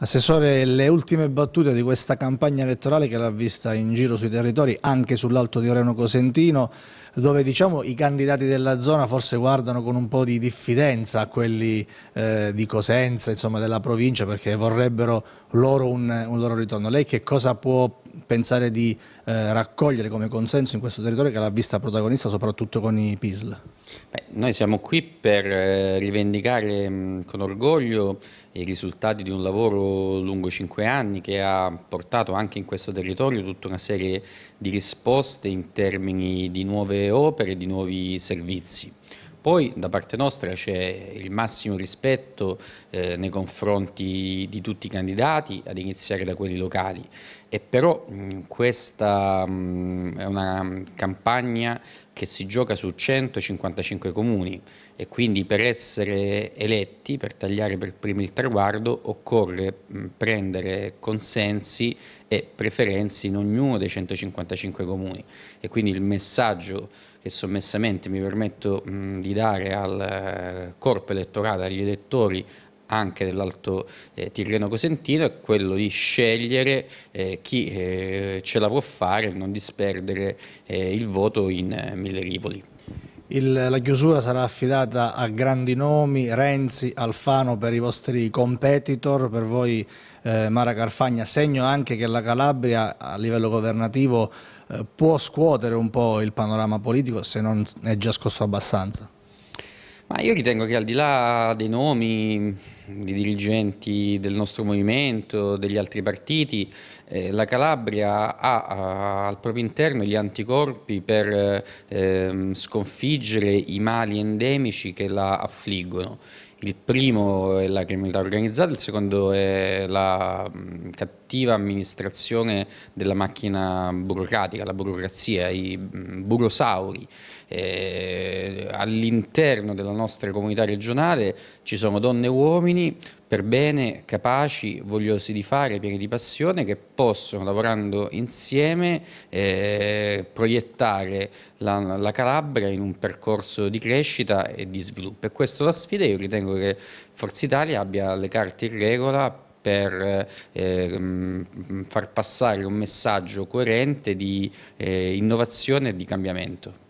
Assessore, le ultime battute di questa campagna elettorale che l'ha vista in giro sui territori, anche sull'Alto di Oreno Cosentino, dove diciamo, i candidati della zona forse guardano con un po' di diffidenza a quelli eh, di Cosenza, insomma, della provincia, perché vorrebbero loro un, un loro ritorno. Lei che cosa può pensare di eh, raccogliere come consenso in questo territorio che l'ha vista protagonista soprattutto con i PISL? Beh, noi siamo qui per eh, rivendicare mh, mm, con orgoglio i risultati di un lavoro lungo cinque anni che ha portato anche in questo territorio tutta una serie di risposte in termini di nuove opere, e di nuovi servizi. Poi da parte nostra c'è il massimo rispetto eh, nei confronti di tutti i candidati, ad iniziare da quelli locali. E però mh, questa mh, è una campagna che si gioca su 155 comuni e quindi per essere eletti, per tagliare per primi il traguardo, occorre prendere consensi e preferenze in ognuno dei 155 comuni e quindi il messaggio che sommessamente mi permetto di dare al eh, corpo elettorale, agli elettori, anche dell'Alto eh, Tirreno Cosentino è quello di scegliere eh, chi eh, ce la può fare e non disperdere eh, il voto in eh, mille rivoli. Il, la chiusura sarà affidata a grandi nomi, Renzi, Alfano per i vostri competitor, per voi eh, Mara Carfagna. Segno anche che la Calabria a livello governativo eh, può scuotere un po' il panorama politico se non è già scosso abbastanza. Ma io ritengo che al di là dei nomi di dirigenti del nostro movimento, degli altri partiti, eh, la Calabria ha, ha, al proprio interno gli anticorpi per eh, sconfiggere i mali endemici che la affliggono. Il primo è la criminalità organizzata, il secondo è la cattiva amministrazione della macchina burocratica, la burocrazia, i burosauri. Eh, all'interno della nostra comunità regionale ci sono donne e uomini uomini per bene, capaci, vogliosi di fare, pieni di passione, che possono, lavorando insieme, eh, proiettare la, la, Calabria in un percorso di crescita e di sviluppo. E questa è la sfida io ritengo che Forza Italia abbia le carte in regola per eh, mm, far passare un messaggio coerente di eh, innovazione e di cambiamento.